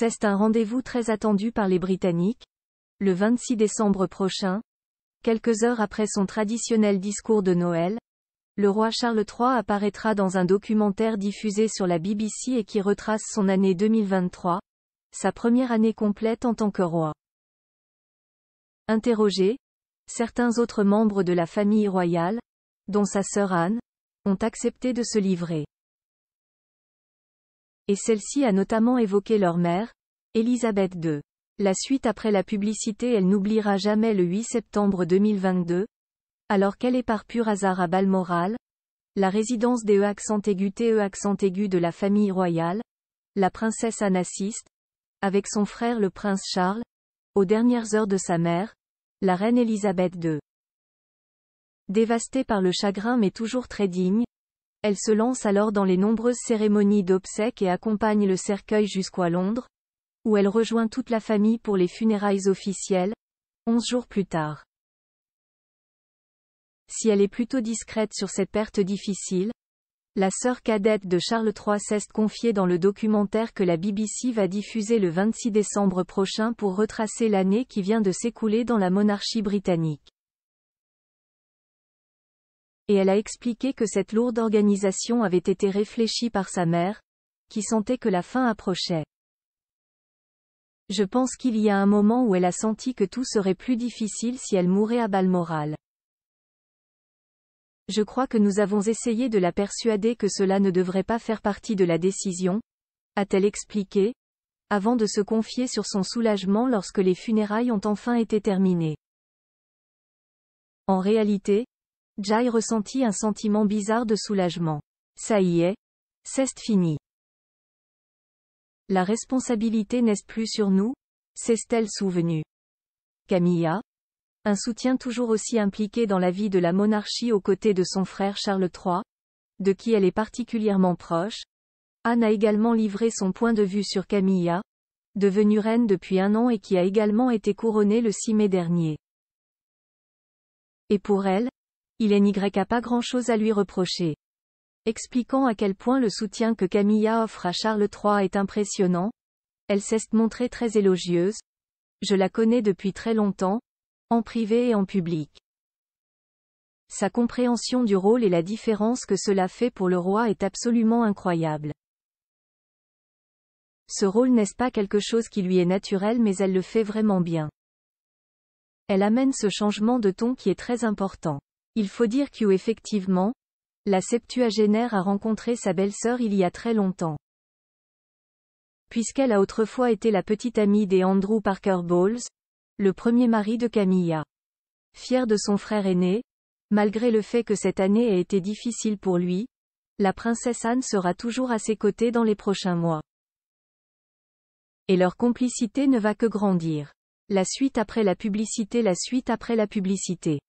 C'est un rendez-vous très attendu par les Britanniques, le 26 décembre prochain, quelques heures après son traditionnel discours de Noël, le roi Charles III apparaîtra dans un documentaire diffusé sur la BBC et qui retrace son année 2023, sa première année complète en tant que roi. Interrogés, certains autres membres de la famille royale, dont sa sœur Anne, ont accepté de se livrer et celle-ci a notamment évoqué leur mère, Elisabeth II. La suite après la publicité elle n'oubliera jamais le 8 septembre 2022, alors qu'elle est par pur hasard à Balmoral, la résidence des E accent aigu e accent aigu de la famille royale, la princesse Anassiste, avec son frère le prince Charles, aux dernières heures de sa mère, la reine Elisabeth II. Dévastée par le chagrin mais toujours très digne, elle se lance alors dans les nombreuses cérémonies d'obsèques et accompagne le cercueil jusqu'à Londres, où elle rejoint toute la famille pour les funérailles officielles, onze jours plus tard. Si elle est plutôt discrète sur cette perte difficile, la sœur cadette de Charles III s'est confiée dans le documentaire que la BBC va diffuser le 26 décembre prochain pour retracer l'année qui vient de s'écouler dans la monarchie britannique et elle a expliqué que cette lourde organisation avait été réfléchie par sa mère, qui sentait que la fin approchait. Je pense qu'il y a un moment où elle a senti que tout serait plus difficile si elle mourait à Balmoral. Je crois que nous avons essayé de la persuader que cela ne devrait pas faire partie de la décision, a-t-elle expliqué, avant de se confier sur son soulagement lorsque les funérailles ont enfin été terminées. En réalité, Jai ressentit un sentiment bizarre de soulagement. Ça y est. C'est fini. La responsabilité n'est plus sur nous s'est-elle souvenue. Camilla, un soutien toujours aussi impliqué dans la vie de la monarchie aux côtés de son frère Charles III, de qui elle est particulièrement proche, Anne a également livré son point de vue sur Camilla, devenue reine depuis un an et qui a également été couronnée le 6 mai dernier. Et pour elle, il n'y a pas grand-chose à lui reprocher. Expliquant à quel point le soutien que Camilla offre à Charles III est impressionnant, elle s'est montrée très élogieuse. Je la connais depuis très longtemps, en privé et en public. Sa compréhension du rôle et la différence que cela fait pour le roi est absolument incroyable. Ce rôle n'est-ce pas quelque chose qui lui est naturel mais elle le fait vraiment bien. Elle amène ce changement de ton qui est très important. Il faut dire que effectivement, la septuagénaire a rencontré sa belle-sœur il y a très longtemps. Puisqu'elle a autrefois été la petite amie des Andrew Parker Bowles, le premier mari de Camilla. Fière de son frère aîné, malgré le fait que cette année ait été difficile pour lui, la princesse Anne sera toujours à ses côtés dans les prochains mois. Et leur complicité ne va que grandir. La suite après la publicité La suite après la publicité